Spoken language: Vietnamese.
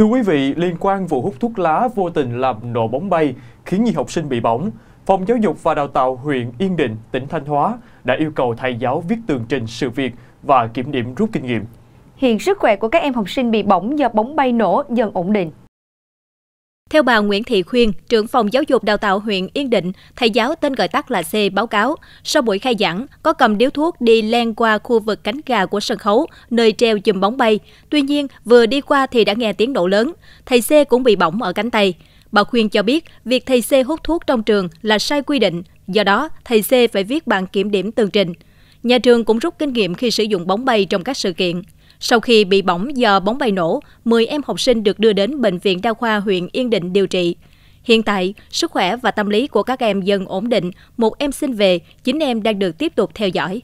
Thưa quý vị, liên quan vụ hút thuốc lá vô tình làm nổ bóng bay, khiến nhiều học sinh bị bỏng, Phòng Giáo dục và Đào tạo huyện Yên Định, tỉnh Thanh Hóa đã yêu cầu thầy giáo viết tường trình sự việc và kiểm điểm rút kinh nghiệm. Hiện sức khỏe của các em học sinh bị bỏng do bóng bay nổ dần ổn định. Theo bà Nguyễn Thị Khuyên, trưởng phòng giáo dục đào tạo huyện Yên Định, thầy giáo tên gọi tắt là C báo cáo, sau buổi khai giảng, có cầm điếu thuốc đi len qua khu vực cánh gà của sân khấu, nơi treo chùm bóng bay. Tuy nhiên, vừa đi qua thì đã nghe tiếng nổ lớn. Thầy C cũng bị bỏng ở cánh tay. Bà Khuyên cho biết, việc thầy C hút thuốc trong trường là sai quy định, do đó thầy C phải viết bản kiểm điểm tường trình. Nhà trường cũng rút kinh nghiệm khi sử dụng bóng bay trong các sự kiện. Sau khi bị bỏng do bóng bay nổ, 10 em học sinh được đưa đến Bệnh viện Đa khoa huyện Yên Định điều trị. Hiện tại, sức khỏe và tâm lý của các em dần ổn định, một em xin về, 9 em đang được tiếp tục theo dõi.